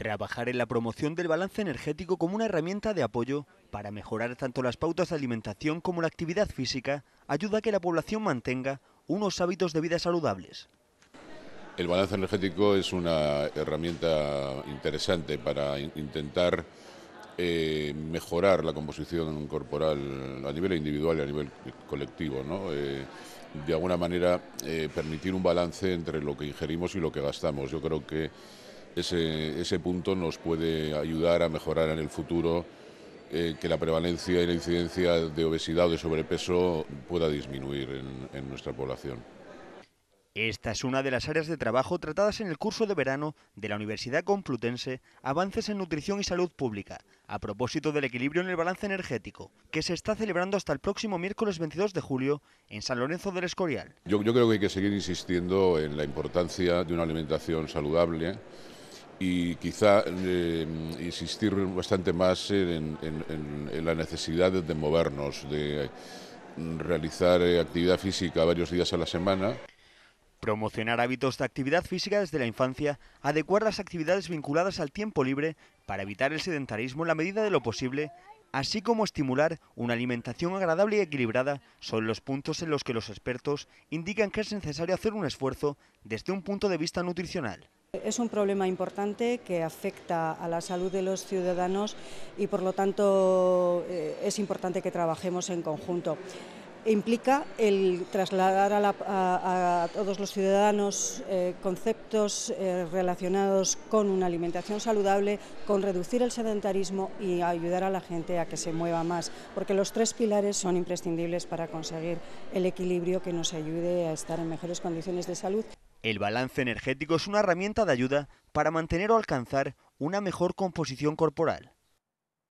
Trabajar en la promoción del balance energético como una herramienta de apoyo para mejorar tanto las pautas de alimentación como la actividad física ayuda a que la población mantenga unos hábitos de vida saludables. El balance energético es una herramienta interesante para intentar eh, mejorar la composición corporal a nivel individual y a nivel colectivo. Eh, de alguna manera eh, permitir un balance entre lo que ingerimos y lo que gastamos. Yo creo que ese, punto nos puede ayudar a mejorar en el futuro eh, que la prevalencia y la incidencia de obesidad o de sobrepeso pueda disminuir en, nuestra población. Esta es una de las áreas de trabajo tratadas en el curso de verano de la Universidad Complutense Avances en Nutrición y Salud Pública, a propósito del equilibrio en el balance energético, que se está celebrando hasta el próximo miércoles 22 de julio en San Lorenzo del Escorial. Yo, yo creo que hay que seguir insistiendo en la importancia de una alimentación saludable y quizá eh, insistir bastante más en, la necesidad de, movernos, de realizar eh, actividad física varios días a la semana. Promocionar hábitos de actividad física desde la infancia, adecuar las actividades vinculadas al tiempo libre para evitar el sedentarismo en la medida de lo posible, así como estimular una alimentación agradable y equilibrada, son los puntos en los que los expertos indican que es necesario hacer un esfuerzo desde un punto de vista nutricional. Es un problema importante que afecta a la salud de los ciudadanos y por lo tanto eh, es importante que trabajemos en conjunto. Implica el trasladar a, todos los ciudadanos eh, conceptos eh, relacionados con una alimentación saludable, con reducir el sedentarismo y ayudar a la gente a que se mueva más, porque los tres pilares son imprescindibles para conseguir el equilibrio que nos ayude a estar en mejores condiciones de salud. El balance energético es una herramienta de ayuda para mantener o alcanzar una mejor composición corporal.